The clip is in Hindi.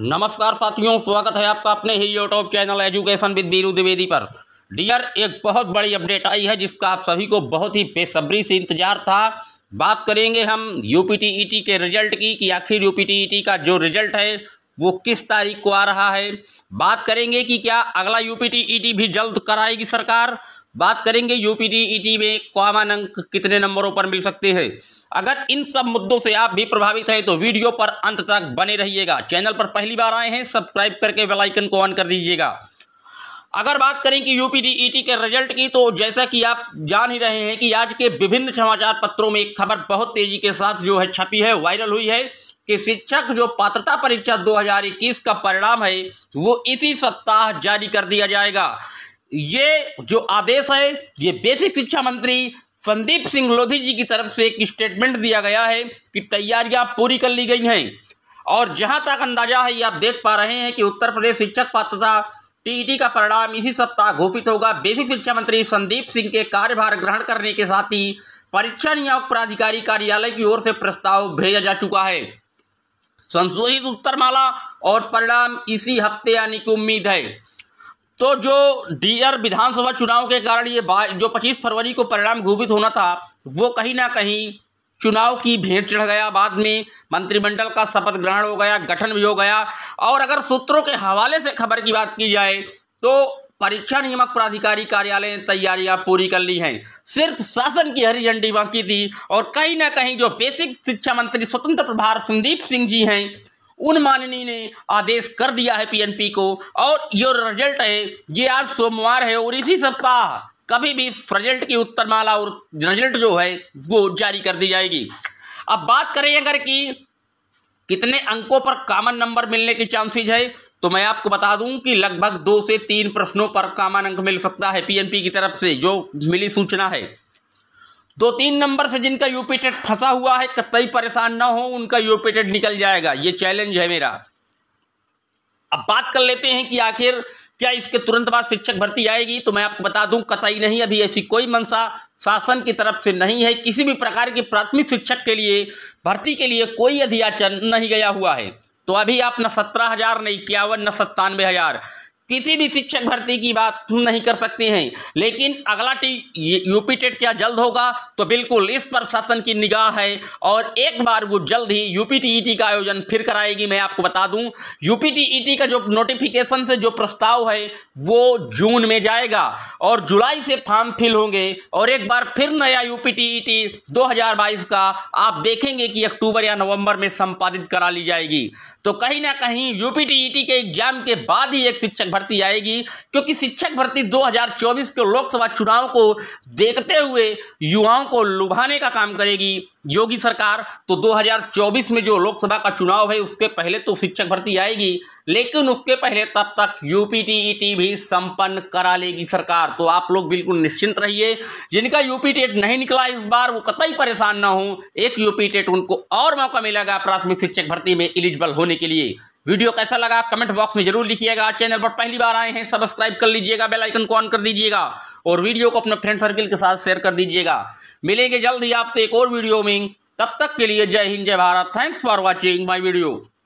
नमस्कार साथियों स्वागत है आपका अपने ही YouTube channel education with Biru Dwivedi पर डियर एक बहुत बड़ी अपडेट आई है जिसका आप सभी को बहुत ही बेसब्री से इंतजार था बात करेंगे हम यू e के रिजल्ट की कि आखिर यू e का जो रिजल्ट है वो किस तारीख को आ रहा है बात करेंगे कि क्या अगला यू e भी जल्द कराएगी सरकार बात करेंगे यूपीडीईटी e में कॉमन अंक कितने नंबरों पर मिल सकते हैं अगर इन सब मुद्दों से आप भी प्रभावित हैं तो वीडियो पर अंत तक बने रहिएगा चैनल पर पहली बार आए हैं सब्सक्राइब करके वेलाइकन को ऑन कर दीजिएगा अगर बात करें कि यूपीडीईटी e के रिजल्ट की तो जैसा कि आप जान ही रहे हैं कि आज के विभिन्न समाचार पत्रों में एक खबर बहुत तेजी के साथ जो है छपी है वायरल हुई है कि शिक्षक जो पात्रता परीक्षा 2021 का परिणाम है वो इसी सप्ताह जारी कर दिया जाएगा ये जो आदेश है ये बेसिक शिक्षा मंत्री संदीप सिंह लोधी जी की तरफ से एक स्टेटमेंट दिया गया है कि तैयारियां पूरी कर ली गई हैं और जहां तक अंदाजा है ये आप देख पा रहे हैं कि उत्तर प्रदेश शिक्षक पात्रता टीईटी का परिणाम इसी सप्ताह घोषित होगा बेसिक शिक्षा मंत्री संदीप सिंह के कार्यभार ग्रहण करने के साथ ही परीक्षा नियोग प्राधिकारी कार्यालय की ओर से प्रस्ताव भेजा जा चुका है संशोधित उत्तरमाला और परिणाम इसी हफ्ते आने की उम्मीद है तो जो डीआर विधानसभा चुनाव के कारण ये जो 25 फरवरी को परिणाम घोषित होना था वो कहीं ना कहीं चुनाव की भेंट चढ़ गया बाद में मंत्रिमंडल का शपथ ग्रहण हो गया गठन भी हो गया और अगर सूत्रों के हवाले से खबर की बात की जाए तो परीक्षा नियामक प्राधिकारी कार्यालय ने तैयारियां पूरी कर ली हैं सिर्फ शासन की हरी झंडी बाकी थी और कहीं ना कहीं जो बेसिक शिक्षा मंत्री स्वतंत्र प्रभार संदीप सिंह जी हैं उन माननी ने आदेश कर दिया है पीएनपी को और जो रिजल्ट है ये आज सोमवार है और इसी सप्ताह कभी भी रिजल्ट की उत्तरमाला और रिजल्ट जो है वो जारी कर दी जाएगी अब बात करें अगर कि कितने अंकों पर कॉमन नंबर मिलने की चांसेज है तो मैं आपको बता दूं कि लगभग दो से तीन प्रश्नों पर कॉमन अंक मिल सकता है पीएनपी की तरफ से जो मिली सूचना है दो तीन नंबर से जिनका यूपी टेट फंसा हुआ है कतई परेशान ना हो उनका यूपी टेट निकल जाएगा ये चैलेंज है मेरा अब बात कर लेते हैं कि आखिर क्या इसके तुरंत बाद शिक्षक भर्ती आएगी तो मैं आपको बता दूं कतई नहीं अभी ऐसी कोई मंशा शासन की तरफ से नहीं है किसी भी प्रकार की प्राथमिक शिक्षक के लिए भर्ती के लिए कोई अधियाचन नहीं गया हुआ है तो अभी आप न सत्रह हज़ार न इक्यावन न सत्तानवे हज़ार किसी भी शिक्षक भर्ती की बात नहीं कर सकते हैं लेकिन अगला टी यूपी टेट क्या जल्द होगा तो बिल्कुल इस पर शासन की निगाह है और एक बार वो जल्द ही यूपी का आयोजन फिर कराएगी मैं आपको बता दूं यूपी का जो नोटिफिकेशन से जो प्रस्ताव है वो जून में जाएगा और जुलाई से फॉर्म फिल होंगे और एक बार फिर नया यूपी टीईटी 2022 का आप देखेंगे कि अक्टूबर या नवम्बर में संपादित करा ली जाएगी तो कहीं ना कहीं यूपी टी के एग्जाम के बाद ही एक शिक्षक भर्ती आएगी क्योंकि शिक्षक भर्ती 2024 के लोकसभा चुनाव को देखते हुए युवाओं को लुभाने का काम करेगी योगी सरकार तो 2024 में जो लोकसभा का चुनाव है उसके पहले तो शिक्षक भर्ती आएगी लेकिन उसके पहले तब तक यूपीटीईटी e भी संपन्न करा लेगी सरकार तो आप लोग बिल्कुल निश्चिंत रहिए जिनका यूपी टेट e नहीं निकला इस बार वो कतई परेशान ना हो एक यूपी टेट e उनको और मौका मिलेगा प्राथमिक शिक्षक भर्ती में इलिजिबल होने के लिए वीडियो कैसा लगा कमेंट बॉक्स में जरूर लिखिएगा चैनल पर पहली बार आए हैं सब्सक्राइब कर लीजिएगा बेल आइकन को ऑन कर दीजिएगा और वीडियो को अपने फ्रेंड सर्किल के साथ शेयर कर दीजिएगा मिलेंगे जल्द ही आपसे एक और वीडियो में तब तक के लिए जय हिंद जय Bharat thanks for watching my video